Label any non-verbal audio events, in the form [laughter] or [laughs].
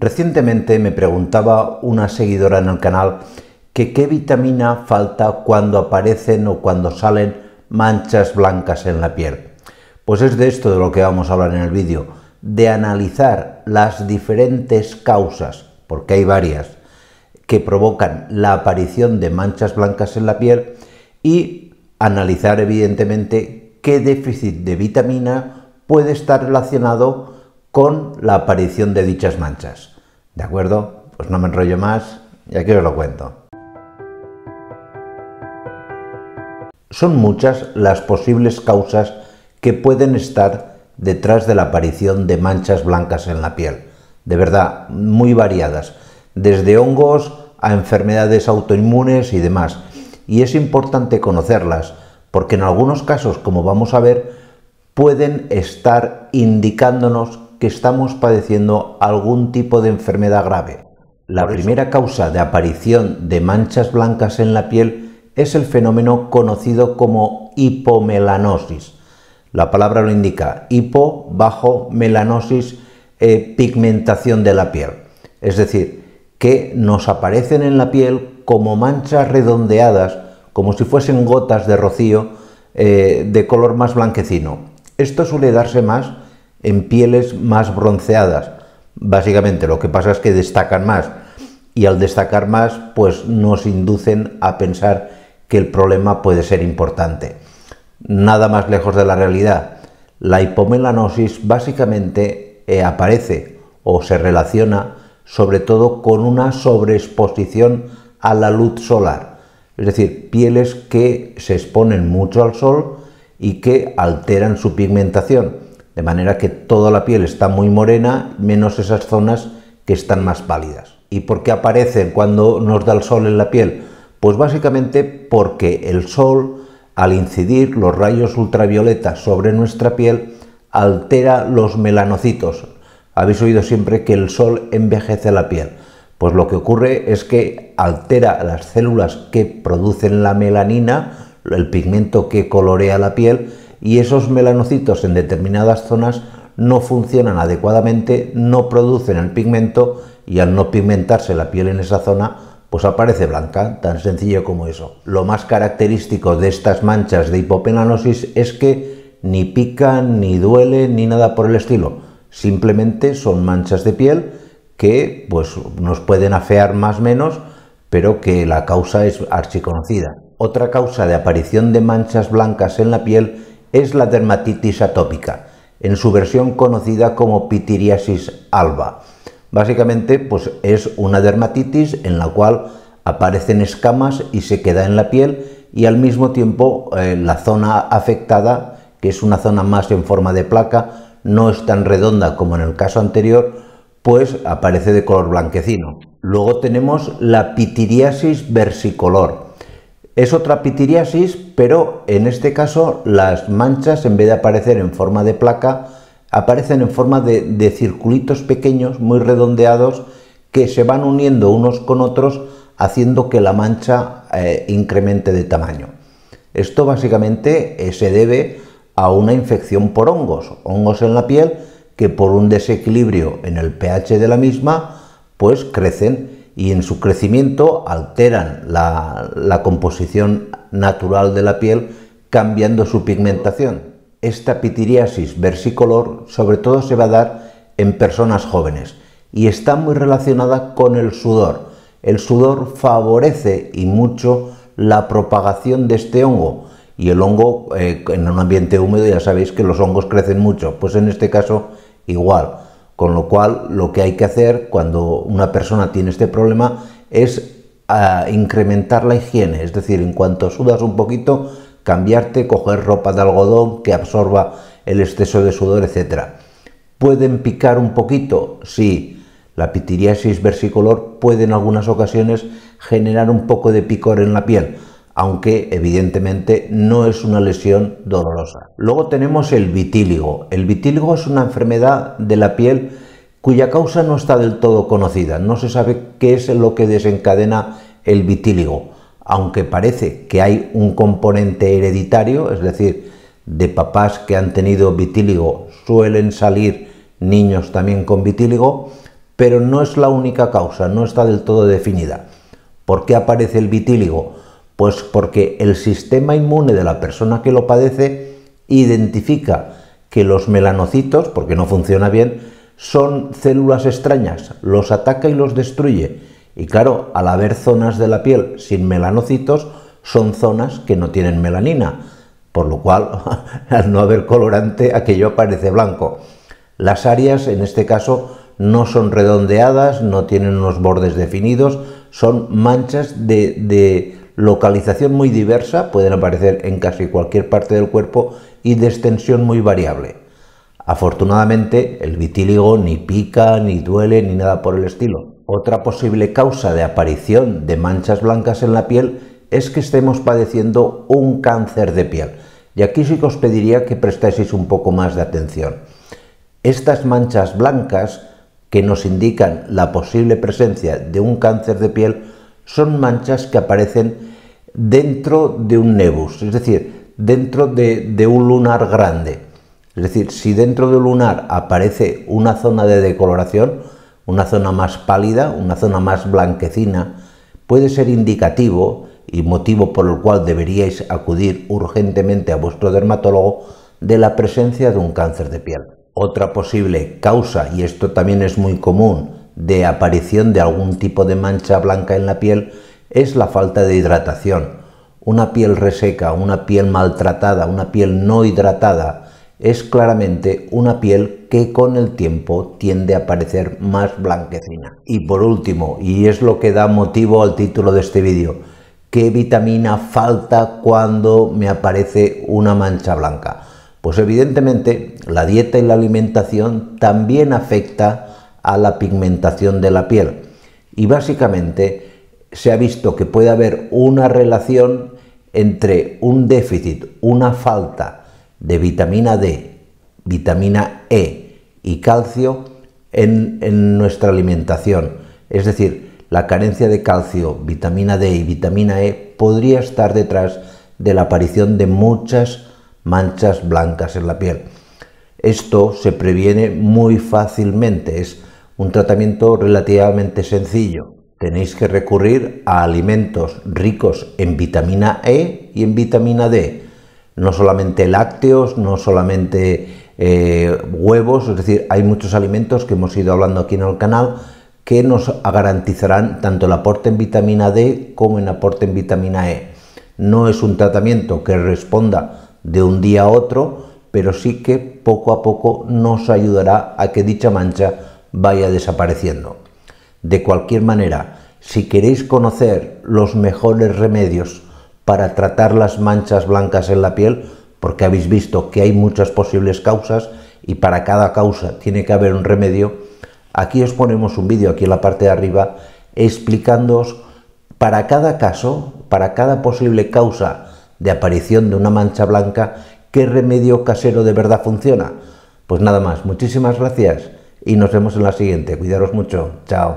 Recientemente me preguntaba una seguidora en el canal que qué vitamina falta cuando aparecen o cuando salen manchas blancas en la piel. Pues es de esto de lo que vamos a hablar en el vídeo, de analizar las diferentes causas, porque hay varias, que provocan la aparición de manchas blancas en la piel y analizar evidentemente qué déficit de vitamina puede estar relacionado con la aparición de dichas manchas. ¿De acuerdo? Pues no me enrollo más y aquí os lo cuento. Son muchas las posibles causas que pueden estar detrás de la aparición de manchas blancas en la piel. De verdad, muy variadas, desde hongos a enfermedades autoinmunes y demás. Y es importante conocerlas, porque en algunos casos, como vamos a ver, pueden estar indicándonos que estamos padeciendo algún tipo de enfermedad grave. La primera causa de aparición de manchas blancas en la piel es el fenómeno conocido como hipomelanosis. La palabra lo indica, hipo, bajo, melanosis, eh, pigmentación de la piel. Es decir, que nos aparecen en la piel como manchas redondeadas, como si fuesen gotas de rocío eh, de color más blanquecino. Esto suele darse más en pieles más bronceadas. Básicamente lo que pasa es que destacan más y al destacar más pues nos inducen a pensar que el problema puede ser importante. Nada más lejos de la realidad. La hipomelanosis básicamente eh, aparece o se relaciona sobre todo con una sobreexposición a la luz solar. Es decir, pieles que se exponen mucho al sol y que alteran su pigmentación de manera que toda la piel está muy morena, menos esas zonas que están más pálidas. ¿Y por qué aparecen cuando nos da el sol en la piel? Pues básicamente porque el sol, al incidir los rayos ultravioletas sobre nuestra piel, altera los melanocitos. Habéis oído siempre que el sol envejece la piel. Pues lo que ocurre es que altera las células que producen la melanina, el pigmento que colorea la piel, y esos melanocitos en determinadas zonas no funcionan adecuadamente, no producen el pigmento y al no pigmentarse la piel en esa zona, pues aparece blanca, tan sencillo como eso. Lo más característico de estas manchas de hipopenanosis es que ni pican, ni duelen, ni nada por el estilo. Simplemente son manchas de piel que pues, nos pueden afear más o menos, pero que la causa es archiconocida. Otra causa de aparición de manchas blancas en la piel es la dermatitis atópica, en su versión conocida como pitiriasis alba. Básicamente, pues es una dermatitis en la cual aparecen escamas y se queda en la piel y al mismo tiempo eh, la zona afectada, que es una zona más en forma de placa, no es tan redonda como en el caso anterior, pues aparece de color blanquecino. Luego tenemos la pitiriasis versicolor, es otra pitiriasis, pero en este caso las manchas, en vez de aparecer en forma de placa, aparecen en forma de, circulitos pequeños, muy redondeados, que se van uniendo unos con otros, haciendo que la mancha eh, incremente de tamaño. Esto básicamente eh, se debe a una infección por hongos, hongos en la piel que por un desequilibrio en el pH de la misma, pues crecen y en su crecimiento alteran la, composición natural de la piel cambiando su pigmentación. Esta pitiriasis versicolor sobre todo se va a dar en personas jóvenes y está muy relacionada con el sudor. El sudor favorece y mucho la propagación de este hongo y el hongo eh, en un ambiente húmedo ya sabéis que los hongos crecen mucho, pues en este caso igual. Con lo cual, lo que hay que hacer cuando una persona tiene este problema es ah, incrementar la higiene, es decir, en cuanto sudas un poquito, cambiarte, coger ropa de algodón que absorba el exceso de sudor, etc. ¿Pueden picar un poquito? Sí. La pitiriasis versicolor puede en algunas ocasiones generar un poco de picor en la piel, aunque evidentemente no es una lesión dolorosa. Luego tenemos el vitíligo. El vitíligo es una enfermedad de la piel cuya causa no está del todo conocida. No se sabe qué es lo que desencadena el vitíligo, aunque parece que hay un componente hereditario, es decir, de papás que han tenido vitíligo suelen salir niños también con vitíligo, pero no es la única causa, no está del todo definida. ¿Por qué aparece el vitíligo? Pues porque el sistema inmune de la persona que lo padece identifica que los melanocitos, porque no funciona bien, son células extrañas, los ataca y los destruye. Y claro, al haber zonas de la piel sin melanocitos, son zonas que no tienen melanina, por lo cual, [laughs] al no haber colorante, aquello aparece blanco. Las áreas, en este caso, no son redondeadas, no tienen unos bordes definidos, son manchas de, de localización muy diversa, pueden aparecer en casi cualquier parte del cuerpo y de extensión muy variable. Afortunadamente, el vitíligo ni pica, ni duele, ni nada por el estilo. Otra posible causa de aparición de manchas blancas en la piel es que estemos padeciendo un cáncer de piel. Y aquí sí que os pediría que prestaseis un poco más de atención. Estas manchas blancas que nos indican la posible presencia de un cáncer de piel son manchas que aparecen dentro de un nebus, es decir, dentro de, un lunar grande. Es decir, si dentro del lunar aparece una zona de decoloración, una zona más pálida, una zona más blanquecina, puede ser indicativo y motivo por el cual deberíais acudir urgentemente a vuestro dermatólogo de la presencia de un cáncer de piel. Otra posible causa, y esto también es muy común, de aparición de algún tipo de mancha blanca en la piel es la falta de hidratación. Una piel reseca, una piel maltratada, una piel no hidratada es claramente una piel que con el tiempo tiende a parecer más blanquecina. Y por último, y es lo que da motivo al título de este vídeo, ¿qué vitamina falta cuando me aparece una mancha blanca? Pues evidentemente la dieta y la alimentación también afecta a la pigmentación de la piel. Y básicamente se ha visto que puede haber una relación entre un déficit, una falta de vitamina D, vitamina E y calcio en, en nuestra alimentación. Es decir, la carencia de calcio, vitamina D y vitamina E podría estar detrás de la aparición de muchas manchas blancas en la piel. Esto se previene muy fácilmente, es un tratamiento relativamente sencillo. Tenéis que recurrir a alimentos ricos en vitamina E y en vitamina D. No solamente lácteos, no solamente eh, huevos, es decir, hay muchos alimentos que hemos ido hablando aquí en el canal que nos garantizarán tanto el aporte en vitamina D como en aporte en vitamina E. No es un tratamiento que responda de un día a otro, pero sí que poco a poco nos ayudará a que dicha mancha vaya desapareciendo. De cualquier manera, si queréis conocer los mejores remedios para tratar las manchas blancas en la piel, porque habéis visto que hay muchas posibles causas y para cada causa tiene que haber un remedio, aquí os ponemos un vídeo aquí en la parte de arriba explicándoos para cada caso, para cada posible causa de aparición de una mancha blanca, qué remedio casero de verdad funciona. Pues nada más, muchísimas gracias y nos vemos en la siguiente. Cuidaros mucho. Chao.